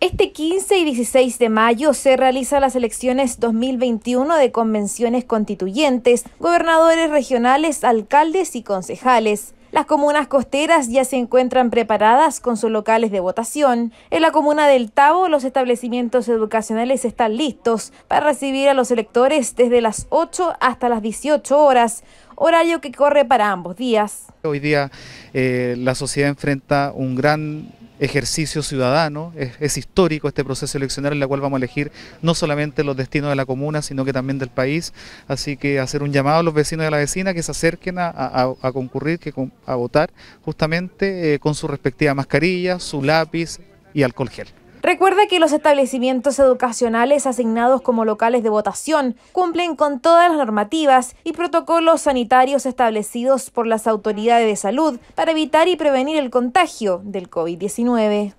Este 15 y 16 de mayo se realizan las elecciones 2021 de convenciones constituyentes, gobernadores regionales, alcaldes y concejales. Las comunas costeras ya se encuentran preparadas con sus locales de votación. En la comuna del Tavo, los establecimientos educacionales están listos para recibir a los electores desde las 8 hasta las 18 horas, horario que corre para ambos días. Hoy día eh, la sociedad enfrenta un gran ejercicio ciudadano. Es, histórico este proceso eleccional en el cual vamos a elegir no solamente los destinos de la comuna, sino que también del país. Así que hacer un llamado a los vecinos de la vecina que se acerquen a, concurrir, que a votar, justamente eh, con su respectiva mascarilla, su lápiz y alcohol gel. Recuerda que los establecimientos educacionales asignados como locales de votación cumplen con todas las normativas y protocolos sanitarios establecidos por las autoridades de salud para evitar y prevenir el contagio del COVID-19.